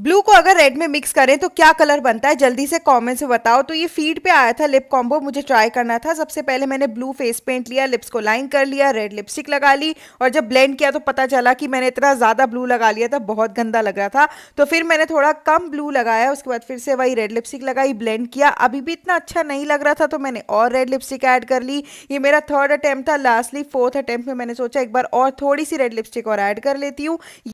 blue को अगर red में मिक्स करें तो क्या कलर बनता है जल्दी से कमेंट से बताओ तो ये फीड पे आया था लिप कॉम्बो मुझे ट्राई करना था सबसे पहले मैंने ब्लू फेस पेंट लिया लिप्स को लाइन कर लिया रेड लिपस्टिक लगा ली और जब ब्लेंड किया तो पता चला कि मैंने इतना ज़्यादा ब्लू लगा लिया था बहुत गंदा लग रहा था तो फिर मैंने थोड़ा कम ब्लू लगाया उसके बाद फिर से वही रेड लिपस्टिक लगाई ब्लेंड किया अभी भी इतना अच्छा नहीं लग रहा था तो मैंने और रेड लिपस्टिक ऐड कर ली ये मेरा थर्ड अटैम्प्ट था लास्टली फोर्थ अटैम्प्ट में मैंने सोचा एक बार और थोड़ी सी रेड लिपस्टिक और ऐड कर लेती हूँ